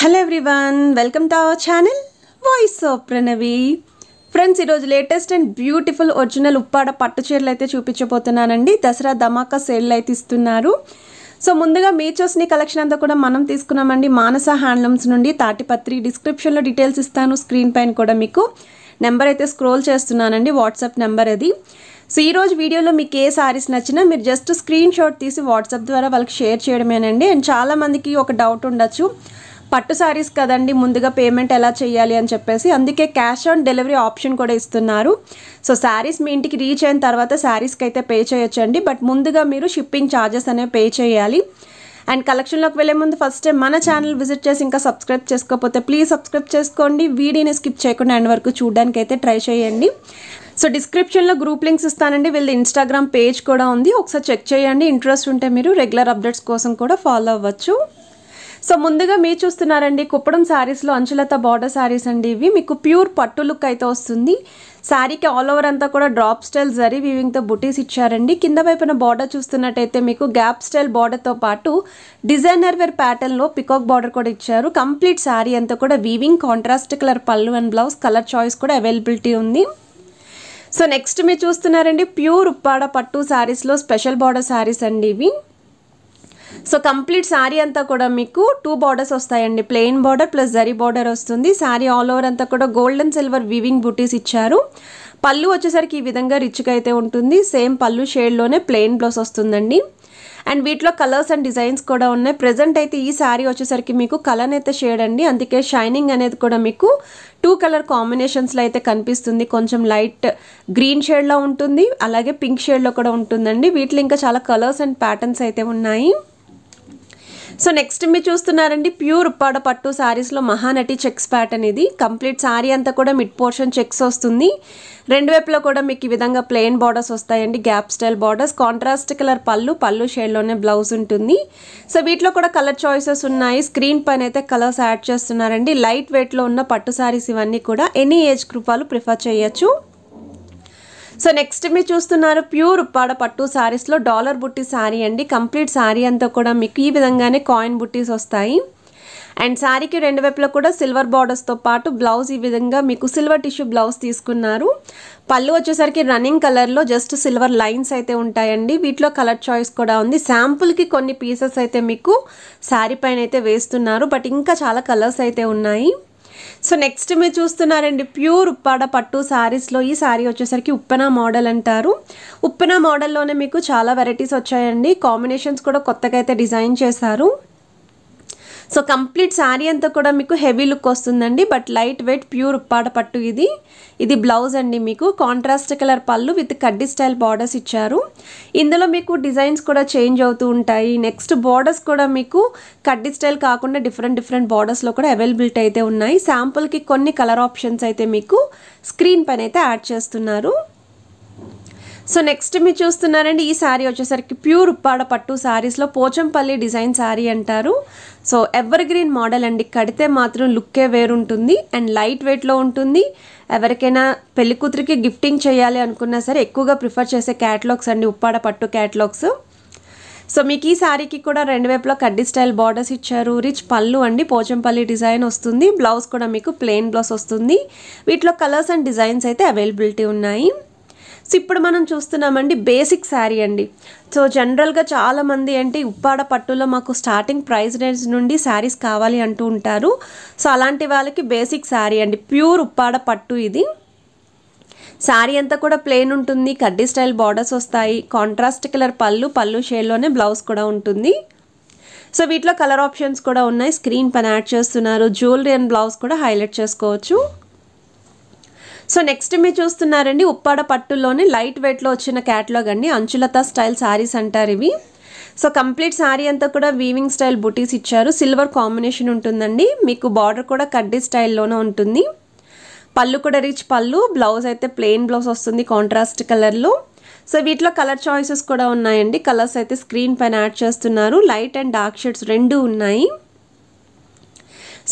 hello everyone welcome to our channel voice of Pranavi friends ఈరోజు latest and beautiful original Uppada పట్టు చీరలు అయితే చూపించబోతున్నానండి దసరా ధమాకా సేళ్ళు అయితే ఇస్తున్నారు సో ముందుగా మీ చూసిన కలెక్షన్ అంతా కూడా మనం తీసుకున్నామండి మానస హ్యాండ్లూమ్స్ నుండి తాటిపత్రి డిస్క్రిప్షన్లో డీటెయిల్స్ ఇస్తాను స్క్రీన్ పైన కూడా మీకు నెంబర్ అయితే స్క్రోల్ చేస్తున్నానండి వాట్సాప్ నెంబర్ అది సో ఈరోజు వీడియోలో మీకు ఏ శారీస్ నచ్చినా మీరు జస్ట్ స్క్రీన్ షాట్ తీసి వాట్సాప్ ద్వారా వాళ్ళకి షేర్ చేయడమేనండి అండ్ చాలామందికి ఒక డౌట్ ఉండొచ్చు పట్టు శారీస్ కదండి ముందుగా పేమెంట్ ఎలా చేయాలి అని చెప్పేసి అందుకే క్యాష్ ఆన్ డెలివరీ ఆప్షన్ కూడా ఇస్తున్నారు సో శారీస్ మీ ఇంటికి రీచ్ అయిన తర్వాత శారీస్కి అయితే పే చేయొచ్చండి బట్ ముందుగా మీరు షిప్పింగ్ ఛార్జెస్ అనేవి పే చేయాలి అండ్ కలెక్షన్లోకి వెళ్ళే ముందు ఫస్ట్ టైం మన ఛానల్ విజిట్ చేసి ఇంకా సబ్స్క్రైబ్ చేసుకోకపోతే ప్లీజ్ సబ్స్క్రైబ్ చేసుకోండి వీడియోని స్కిప్ చేయకుండా ఎండ్ వరకు చూడడానికి అయితే ట్రై చేయండి సో డిస్క్రిప్షన్లో గ్రూప్ లింక్స్ ఇస్తానండి వీళ్ళ ఇన్స్టాగ్రామ్ పేజ్ కూడా ఉంది ఒకసారి చెక్ చేయండి ఇంట్రెస్ట్ ఉంటే మీరు రెగ్యులర్ అప్డేట్స్ కోసం కూడా ఫాలో అవ్వచ్చు సో ముందుగా మీరు చూస్తున్నారండి కుప్పడం శారీస్లో అంచులత బార్డర్ శారీస్ అండి ఇవి మీకు ప్యూర్ పట్టు లుక్ అయితే వస్తుంది శారీకి ఆల్ ఓవర్ అంతా కూడా డ్రాప్ స్టైల్ జరీ వీవింగ్తో బుటీస్ ఇచ్చారండి కింద వైపున బార్డర్ చూస్తున్నట్టయితే మీకు గ్యాప్ స్టైల్ బార్డర్తో పాటు డిజైనర్ వేర్ ప్యాటర్న్లో పికాక్ బార్డర్ కూడా ఇచ్చారు కంప్లీట్ శారీ అంతా కూడా వీవింగ్ కాంట్రాస్ట్ కలర్ పళ్ళు అండ్ బ్లౌజ్ కలర్ చాయిస్ కూడా అవైలబిలిటీ ఉంది సో నెక్స్ట్ మీరు చూస్తున్నారండి ప్యూర్ ఉప్పాడ పట్టు శారీస్లో స్పెషల్ బార్డర్ శారీస్ అండి ఇవి సో కంప్లీట్ శారీ అంతా కూడా మీకు టూ బార్డర్స్ వస్తాయండి plain border plus zari border వస్తుంది శారీ ఆల్ ఓవర్ అంతా కూడా గోల్డ్ అండ్ సిల్వర్ వివింగ్ బుటీస్ ఇచ్చారు పళ్ళు వచ్చేసరికి ఈ విధంగా రిచ్గా అయితే ఉంటుంది సేమ్ పళ్ళు షేడ్లోనే ప్లెయిన్ బ్లౌస్ వస్తుందండి అండ్ వీటిలో కలర్స్ అండ్ డిజైన్స్ కూడా ఉన్నాయి ప్రజెంట్ అయితే ఈ శారీ వచ్చేసరికి మీకు కలర్ అయితే షేడ్ అండి అందుకే షైనింగ్ అనేది కూడా మీకు టూ కలర్ కాంబినేషన్స్లో అయితే కనిపిస్తుంది కొంచెం లైట్ గ్రీన్ షేడ్లో ఉంటుంది అలాగే పింక్ షేడ్లో కూడా ఉంటుందండి వీటిలో ఇంకా చాలా కలర్స్ అండ్ ప్యాటర్న్స్ అయితే ఉన్నాయి సో నెక్స్ట్ మీరు చూస్తున్నారండి ప్యూర్ ఉప్పాడ పట్టు శారీస్లో మహానటి చెక్స్ ప్యాటర్న్ ఇది కంప్లీట్ శారీ అంతా కూడా మిడ్ పోర్షన్ చెక్స్ వస్తుంది రెండు వైపులో కూడా మీకు ఈ విధంగా ప్లెయిన్ బార్డర్స్ వస్తాయండి gap style borders contrast colour పళ్ళు పళ్ళు షేడ్లోనే బ్లౌజ్ ఉంటుంది సో వీటిలో కూడా కలర్ చాయిసెస్ ఉన్నాయి స్క్రీన్ పైన అయితే కలర్స్ యాడ్ చేస్తున్నారండి లైట్ వెయిట్లో ఉన్న పట్టు శారీస్ ఇవన్నీ కూడా ఎనీ ఏజ్ గ్రూప్ ప్రిఫర్ చేయొచ్చు సో నెక్స్ట్ మీరు చూస్తున్నారు ప్యూర్ ఉప్పాడ పట్టు శారీస్లో డాలర్ బుట్టి శారీ అండి కంప్లీట్ శారీ అంతా కూడా మీకు ఈ విధంగానే కాయిన్ బుట్టీస్ వస్తాయి అండ్ శారీకి రెండు వైపులో కూడా సిల్వర్ బార్డర్స్తో పాటు బ్లౌజ్ ఈ విధంగా మీకు సిల్వర్ టిష్యూ బ్లౌజ్ తీసుకున్నారు పళ్ళు వచ్చేసరికి రన్నింగ్ కలర్లో జస్ట్ సిల్వర్ లైన్స్ అయితే ఉంటాయండి వీటిలో కలర్ చాయిస్ కూడా ఉంది శాంపుల్కి కొన్ని పీసెస్ అయితే మీకు శారీ పైన అయితే వేస్తున్నారు బట్ ఇంకా చాలా కలర్స్ అయితే ఉన్నాయి సో నెక్స్ట్ మీరు చూస్తున్నారండి ప్యూర్ ఉప్పాడ పట్టు శారీస్లో ఈ శారీ వచ్చేసరికి ఉప్పెన మోడల్ అంటారు ఉప్పెన మోడల్లోనే మీకు చాలా వెరైటీస్ వచ్చాయండి కాంబినేషన్స్ కూడా కొత్తగా అయితే డిజైన్ చేశారు సో కంప్లీట్ శారీ అంతా కూడా మీకు హెవీ లుక్ వస్తుందండి but light weight pure Uppada పట్టు ఇది ఇది బ్లౌజ్ అండి మీకు కాంట్రాస్ట్ కలర్ పళ్ళు విత్ కడ్డీ స్టైల్ బార్డర్స్ ఇచ్చారు ఇందులో మీకు డిజైన్స్ కూడా చేంజ్ అవుతూ ఉంటాయి నెక్స్ట్ బార్డర్స్ కూడా మీకు కడ్డీ స్టైల్ కాకుండా డిఫరెంట్ డిఫరెంట్ బార్డర్స్లో కూడా అవైలబిలిటీ అయితే ఉన్నాయి శాంపుల్కి కొన్ని కలర్ ఆప్షన్స్ అయితే మీకు స్క్రీన్ పైన అయితే యాడ్ చేస్తున్నారు సో నెక్స్ట్ మీరు చూస్తున్నారండి ఈ శారీ వచ్చేసరికి ప్యూర్ ఉప్పాడ పట్టు శారీస్లో పోచంపల్లి డిజైన్ శారీ అంటారు సో ఎవర్ గ్రీన్ మోడల్ అండి కడితే మాత్రం లుక్కే వేరుంటుంది అండ్ లైట్ వెయిట్లో ఉంటుంది ఎవరికైనా పెళ్ళికూతురికి గిఫ్టింగ్ చేయాలి అనుకున్నా సరే ఎక్కువగా ప్రిఫర్ చేసే క్యాటలాగ్స్ అండి ఉప్పాడ పట్టు క్యాటలాగ్స్ సో మీకు ఈ శారీకి కూడా రెండు వైపులో కడ్డీ స్టైల్ బార్డర్స్ ఇచ్చారు రిచ్ పళ్ళు అండి పోచంపల్లి డిజైన్ వస్తుంది బ్లౌజ్ కూడా మీకు ప్లెయిన్ బ్లౌజ్ వస్తుంది వీటిలో కలర్స్ అండ్ డిజైన్స్ అయితే అవైలబిలిటీ ఉన్నాయి సో ఇప్పుడు మనం చూస్తున్నామండి బేసిక్ శారీ అండి సో జనరల్గా చాలామంది అంటే ఉప్పాడ పట్టులో మాకు స్టార్టింగ్ ప్రైస్ రేంజ్ నుండి శారీస్ కావాలి అంటూ ఉంటారు సో అలాంటి వాళ్ళకి బేసిక్ శారీ అండి ప్యూర్ ఉప్పాడ పట్టు ఇది శారీ అంతా కూడా ప్లెయిన్ ఉంటుంది కడ్డీ స్టైల్ బార్డర్స్ వస్తాయి కాంట్రాస్ట్ కలర్ పళ్ళు పళ్ళు షేడ్లోనే బ్లౌజ్ కూడా ఉంటుంది సో వీటిలో కలర్ ఆప్షన్స్ కూడా ఉన్నాయి స్క్రీన్ పైన యాడ్ చేస్తున్నారు జ్యువెలరీ అండ్ బ్లౌజ్ కూడా హైలైట్ చేసుకోవచ్చు సో నెక్స్ట్ మీరు చూస్తున్నారండి ఉప్పాడ పట్టులోనే లైట్ వెయిట్లో వచ్చిన క్యాట్లాగ్ అండి అంచులత స్టైల్ శారీస్ అంటారు ఇవి సో కంప్లీట్ శారీ అంతా కూడా వీవింగ్ స్టైల్ బుటీస్ ఇచ్చారు సిల్వర్ కాంబినేషన్ ఉంటుందండి మీకు బార్డర్ కూడా కడ్డీ స్టైల్లోనే ఉంటుంది పళ్ళు కూడా రిచ్ పళ్ళు బ్లౌజ్ అయితే ప్లెయిన్ బ్లౌజ్ వస్తుంది కాంట్రాస్ట్ కలర్లో సో వీటిలో కలర్ చాయిసెస్ కూడా ఉన్నాయండి కలర్స్ అయితే స్క్రీన్ పైన యాడ్ చేస్తున్నారు లైట్ అండ్ డార్క్ షేడ్స్ రెండు ఉన్నాయి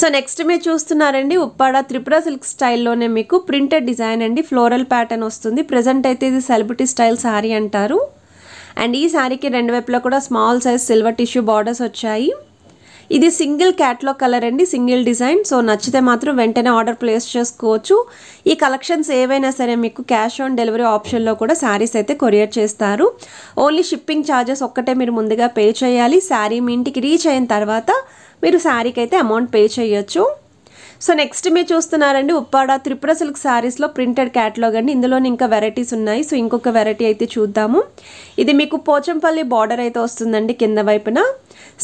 సో నెక్స్ట్ మీరు చూస్తున్నారండి ఉప్పాడ త్రిపుర సిల్క్ స్టైల్లోనే మీకు ప్రింటెడ్ డిజైన్ అండి ఫ్లోరల్ ప్యాటర్న్ వస్తుంది ప్రజెంట్ అయితే ఇది సెలబ్రిటీ స్టైల్ శారీ అంటారు అండ్ ఈ శారీకి రెండు వైపులా కూడా small size silver tissue borders వచ్చాయి ఇది సింగిల్ క్యాట్లాగ్ కలర్ అండి సింగిల్ డిజైన్ సో నచ్చితే మాత్రం వెంటనే ఆర్డర్ ప్లేస్ చేసుకోవచ్చు ఈ కలెక్షన్స్ ఏవైనా సరే మీకు క్యాష్ ఆన్ డెలివరీ ఆప్షన్లో కూడా శారీస్ అయితే కొరియర్ చేస్తారు ఓన్లీ షిప్పింగ్ ఛార్జెస్ ఒక్కటే మీరు ముందుగా పే చేయాలి శారీ మీ ఇంటికి రీచ్ అయిన తర్వాత మీరు శారీకి అయితే అమౌంట్ పే చేయొచ్చు సో నెక్స్ట్ మీరు చూస్తున్నారండి ఉప్పాడ త్రిపుర సిల్క్ శారీస్లో ప్రింటెడ్ క్యాట్లాగ్ అండి ఇందులోనే ఇంకా వెరైటీస్ ఉన్నాయి సో ఇంకొక వెరైటీ అయితే చూద్దాము ఇది మీకు పోచంపల్లి బార్డర్ అయితే వస్తుందండి కింద వైపున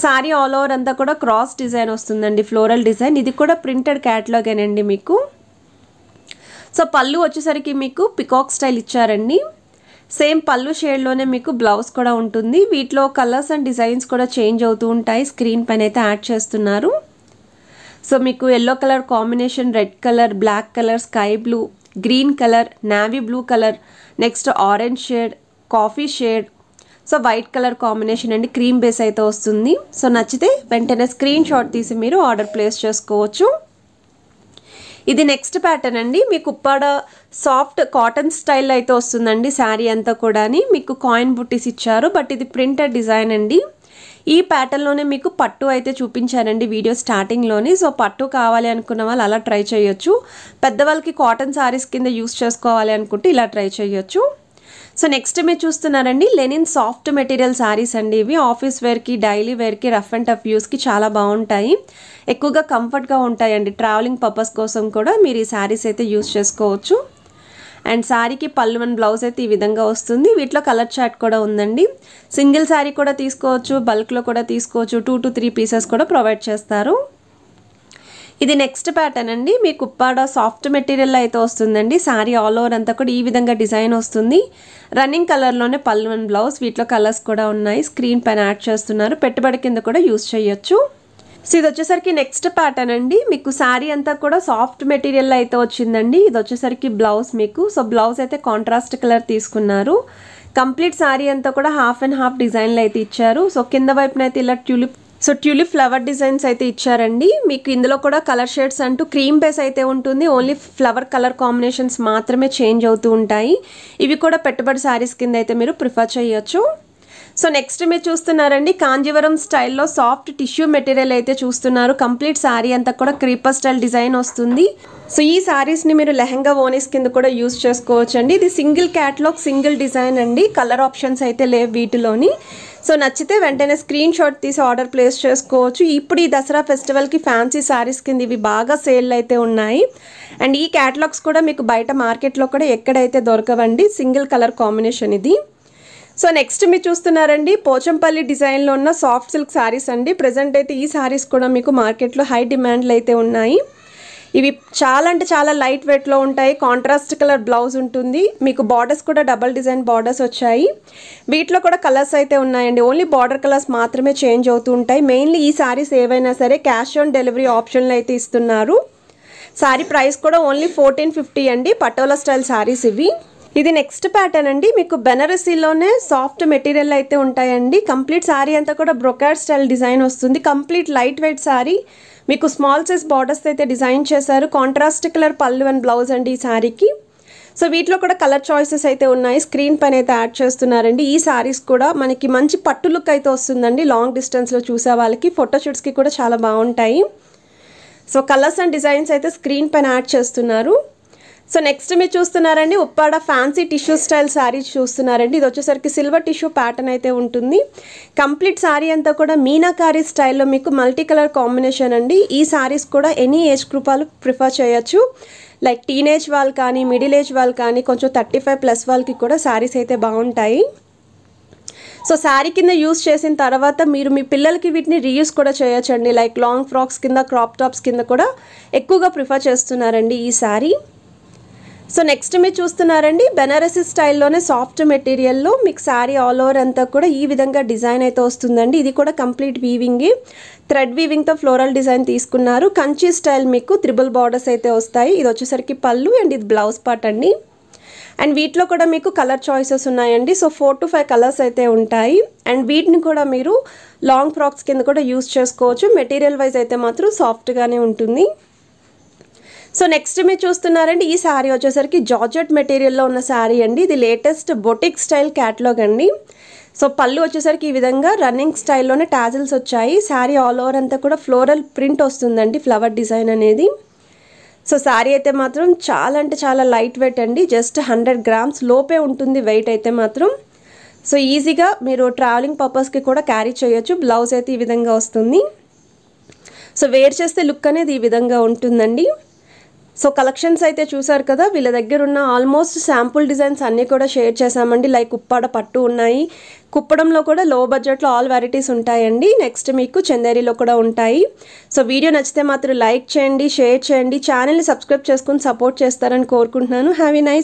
సారీ ఆల్ ఓవర్ అంతా కూడా క్రాస్ డిజైన్ వస్తుందండి ఫ్లోరల్ డిజైన్ ఇది కూడా ప్రింటెడ్ క్యాటలాగేనండి మీకు సో పళ్ళు వచ్చేసరికి మీకు పికాక్ స్టైల్ ఇచ్చారండి సేమ్ పళ్ళు షేడ్లోనే మీకు బ్లౌజ్ కూడా ఉంటుంది వీటిలో కలర్స్ అండ్ డిజైన్స్ కూడా చేంజ్ అవుతూ ఉంటాయి స్క్రీన్ పైన అయితే యాడ్ చేస్తున్నారు సో మీకు yellow colour combination red colour black colour sky blue green colour navy blue colour next orange shade coffee shade so white colour combination అండి క్రీమ్ బేస్ అయితే వస్తుంది సో నచ్చితే వెంటనే స్క్రీన్ షాట్ తీసి మీరు ఆర్డర్ ప్లేస్ చేసుకోవచ్చు ఇది నెక్స్ట్ ప్యాటర్న్ అండి మీకు ఉప్పాడ సాఫ్ట్ కాటన్ స్టైల్ అయితే వస్తుందండి శారీ అంతా కూడా మీకు కాయిన్ బుట్టీస్ ఇచ్చారు బట్ ఇది ప్రింటెడ్ డిజైన్ అండి ఈ ప్యాటర్న్లోనే మీకు పట్టు అయితే చూపించానండి వీడియో స్టార్టింగ్లోనే సో పట్టు కావాలి అనుకున్న వాళ్ళు అలా ట్రై చేయొచ్చు పెద్దవాళ్ళకి కాటన్ శారీస్ కింద యూస్ చేసుకోవాలి అనుకుంటే ఇలా ట్రై చేయొచ్చు సో నెక్స్ట్ మీరు చూస్తున్నారండి లెనిన్ సాఫ్ట్ మెటీరియల్ శారీస్ అండి ఇవి ఆఫీస్ వేర్కి డైలీ వేర్కి రఫ్ అండ్ టఫ్ యూస్కి చాలా బాగుంటాయి ఎక్కువగా కంఫర్ట్గా ఉంటాయండి ట్రావెలింగ్ పర్పస్ కోసం కూడా మీరు ఈ శారీస్ అయితే యూస్ చేసుకోవచ్చు అండ్ శారీకి పళ్ళు అండ్ బ్లౌజ్ అయితే ఈ విధంగా వస్తుంది వీటిలో కలర్ చాట్ కూడా ఉందండి సింగిల్ శారీ కూడా తీసుకోవచ్చు బల్క్లో కూడా తీసుకోవచ్చు టూ టు త్రీ పీసెస్ కూడా ప్రొవైడ్ చేస్తారు ఇది నెక్స్ట్ ప్యాటర్న్ అండి మీ కుప్పాడ సాఫ్ట్ మెటీరియల్ అయితే వస్తుందండి శారీ ఆల్ ఓవర్ అంతా కూడా ఈ విధంగా డిజైన్ వస్తుంది రన్నింగ్ కలర్లోనే పల్లు అండ్ బ్లౌజ్ వీటిలో కలర్స్ కూడా ఉన్నాయి స్క్రీన్ పైన యాడ్ చేస్తున్నారు పెట్టుబడి కింద కూడా యూస్ చేయొచ్చు సో ఇది వచ్చేసరికి నెక్స్ట్ ప్యాటర్న్ అండి మీకు శారీ అంతా కూడా సాఫ్ట్ మెటీరియల్ అయితే వచ్చిందండి ఇది వచ్చేసరికి బ్లౌజ్ మీకు సో బ్లౌజ్ అయితే కాంట్రాస్ట్ కలర్ తీసుకున్నారు కంప్లీట్ శారీ అంతా కూడా హాఫ్ అండ్ హాఫ్ డిజైన్లు అయితే ఇచ్చారు సో కింద వైపున అయితే ఇలా tulip so tulip flower designs అయితే ఇచ్చారండి మీకు ఇందులో కూడా కలర్ షేడ్స్ అంటూ క్రీమ్ బేస్ అయితే ఉంటుంది ఓన్లీ ఫ్లవర్ కలర్ కాంబినేషన్స్ మాత్రమే చేంజ్ అవుతూ ఉంటాయి ఇవి కూడా పెట్టుబడి శారీస్ కింద అయితే మీరు ప్రిఫర్ చేయొచ్చు సో నెక్స్ట్ మీరు చూస్తున్నారండి కాంజీవరం స్టైల్లో సాఫ్ట్ టిష్యూ మెటీరియల్ అయితే చూస్తున్నారు కంప్లీట్ శారీ అంతా కూడా క్రీపర్ స్టైల్ డిజైన్ వస్తుంది సో ఈ శారీస్ని మీరు లెహంగా ఓనీస్ కింద కూడా యూస్ చేసుకోవచ్చండి ఇది సింగిల్ క్యాట్లాగ్ సింగిల్ డిజైన్ అండి కలర్ ఆప్షన్స్ అయితే లేవు వీటిలోని సో నచ్చితే వెంటనే స్క్రీన్ షాట్ తీసి ఆర్డర్ ప్లేస్ చేసుకోవచ్చు ఇప్పుడు ఈ దసరా ఫెస్టివల్కి ఫ్యాన్సీ శారీస్ కింద ఇవి బాగా సేల్ అయితే ఉన్నాయి అండ్ ఈ క్యాటలాగ్స్ కూడా మీకు బయట మార్కెట్లో కూడా ఎక్కడైతే దొరకవండి సింగిల్ కలర్ కాంబినేషన్ ఇది సో నెక్స్ట్ మీరు చూస్తున్నారండి పోచంపల్లి డిజైన్లో ఉన్న సాఫ్ట్ సిల్క్ శారీస్ అండి ప్రజెంట్ అయితే ఈ శారీస్ కూడా మీకు మార్కెట్లో హై డిమాండ్లు అయితే ఉన్నాయి ఇవి చాలా అంటే చాలా లైట్ వెయిట్లో ఉంటాయి కాంట్రాస్ట్ కలర్ బ్లౌజ్ ఉంటుంది మీకు బార్డర్స్ కూడా డబల్ డిజైన్ బార్డర్స్ వచ్చాయి వీటిలో కూడా కలర్స్ అయితే ఉన్నాయండి ఓన్లీ బార్డర్ కలర్స్ మాత్రమే చేంజ్ అవుతూ ఉంటాయి మెయిన్లీ ఈ సారీస్ ఏవైనా సరే క్యాష్ ఆన్ డెలివరీ ఆప్షన్లు అయితే ఇస్తున్నారు శారీ ప్రైస్ కూడా ఓన్లీ ఫోర్టీన్ ఫిఫ్టీ అండి పటోలా స్టైల్ శారీస్ ఇవి ఇది నెక్స్ట్ ప్యాటర్న్ అండి మీకు బెనరసీలోనే సాఫ్ట్ మెటీరియల్ అయితే ఉంటాయండి కంప్లీట్ శారీ అంతా కూడా బ్రొకాడ్ స్టైల్ డిజైన్ వస్తుంది కంప్లీట్ లైట్ వెయిట్ శారీ మీకు స్మాల్ సైజ్ బార్డర్స్ అయితే డిజైన్ చేశారు కాంట్రాస్ట్ కలర్ పళ్ళు అండ్ బ్లౌజ్ అండి ఈ శారీకి సో వీటిలో కూడా కలర్ చాయిసెస్ అయితే ఉన్నాయి స్క్రీన్ పైన అయితే యాడ్ చేస్తున్నారండి ఈ శారీస్ కూడా మనకి మంచి పట్టు లుక్ అయితే వస్తుందండి లాంగ్ డిస్టెన్స్లో చూసే వాళ్ళకి ఫోటోషూట్స్కి కూడా చాలా బాగుంటాయి సో కలర్స్ అండ్ డిజైన్స్ అయితే స్క్రీన్ పైన యాడ్ చేస్తున్నారు సో నెక్స్ట్ మీరు చూస్తున్నారండి Uppada fancy tissue style saree చూస్తున్నారండి ఇది వచ్చేసరికి సిల్వర్ టిష్యూ ప్యాటర్న్ అయితే ఉంటుంది కంప్లీట్ శారీ అంతా కూడా మీనాకారీ స్టైల్లో మీకు మల్టీ కలర్ కాంబినేషన్ అండి ఈ శారీస్ కూడా ఎనీ ఏజ్ గ్రూప్ వాళ్ళు ప్రిఫర్ చేయొచ్చు లైక్ టీనేజ్ వాళ్ళు కానీ మిడిల్ ఏజ్ వాళ్ళు కానీ కొంచెం థర్టీ ఫైవ్ ప్లస్ వాళ్ళకి కూడా శారీస్ అయితే బాగుంటాయి సో శారీ కింద యూస్ చేసిన తర్వాత మీరు మీ పిల్లలకి వీటిని రీయూస్ కూడా చేయొచ్చండి లైక్ లాంగ్ ఫ్రాక్స్ కింద క్రాప్ టాప్స్ కింద కూడా ఎక్కువగా ప్రిఫర్ చేస్తున్నారండి ఈ శారీ సో నెక్స్ట్ మీరు చూస్తున్నారండి బెనారసీ స్టైల్లోనే సాఫ్ట్ మెటీరియల్లో మీకు శారీ ఆల్ ఓవర్ అంతా కూడా ఈ విధంగా డిజైన్ అయితే వస్తుందండి ఇది కూడా కంప్లీట్ వీవింగ్ థ్రెడ్ వీవింగ్తో ఫ్లోరల్ డిజైన్ తీసుకున్నారు కంచి స్టైల్ మీకు త్రిబుల్ బార్డర్స్ అయితే వస్తాయి ఇది వచ్చేసరికి పళ్ళు అండ్ ఇది బ్లౌజ్ పార్ట్ అండి అండ్ వీటిలో కూడా మీకు కలర్ చాయిసెస్ ఉన్నాయండి so four to five colours అయితే ఉంటాయి అండ్ వీటిని కూడా మీరు లాంగ్ ఫ్రాక్స్ కింద కూడా యూస్ చేసుకోవచ్చు మెటీరియల్ వైజ్ అయితే మాత్రం సాఫ్ట్గానే ఉంటుంది సో నెక్స్ట్ మీరు చూస్తున్నారండి ఈ శారీ వచ్చేసరికి జార్జెట్ మెటీరియల్లో ఉన్న శారీ అండి ఇది లేటెస్ట్ బొటిక్ స్టైల్ క్యాట్లాగ్ అండి సో పళ్ళు వచ్చేసరికి ఈ విధంగా రన్నింగ్ స్టైల్లోనే టాజిల్స్ వచ్చాయి శారీ ఆల్ ఓవర్ అంతా కూడా ఫ్లోరల్ ప్రింట్ వస్తుందండి ఫ్లవర్ డిజైన్ అనేది సో శారీ అయితే మాత్రం చాలా అంటే చాలా లైట్ వెయిట్ అండి జస్ట్ హండ్రెడ్ గ్రామ్స్ లోపే ఉంటుంది వెయిట్ అయితే మాత్రం సో ఈజీగా మీరు ట్రావెలింగ్ పర్పస్కి కూడా క్యారీ చేయొచ్చు బ్లౌజ్ అయితే ఈ విధంగా వస్తుంది సో వేర్ చేస్తే లుక్ అనేది ఈ విధంగా ఉంటుందండి సో కలెక్షన్స్ అయితే చూసారు కదా వీళ్ళ దగ్గర ఉన్న ఆల్మోస్ట్ శాంపుల్ డిజైన్స్ అన్నీ కూడా షేర్ చేశామండి లైక్ కుప్పాడ పట్టు ఉన్నాయి కుప్పడంలో కూడా లో బడ్జెట్లో ఆల్ వెరైటీస్ ఉంటాయండి నెక్స్ట్ మీకు చందేరీలో కూడా ఉంటాయి సో వీడియో నచ్చితే మాత్రం లైక్ చేయండి షేర్ చేయండి ఛానల్ని సబ్స్క్రైబ్ చేసుకుని సపోర్ట్ చేస్తారని కోరుకుంటున్నాను హ్యావ్ ఎ నైస్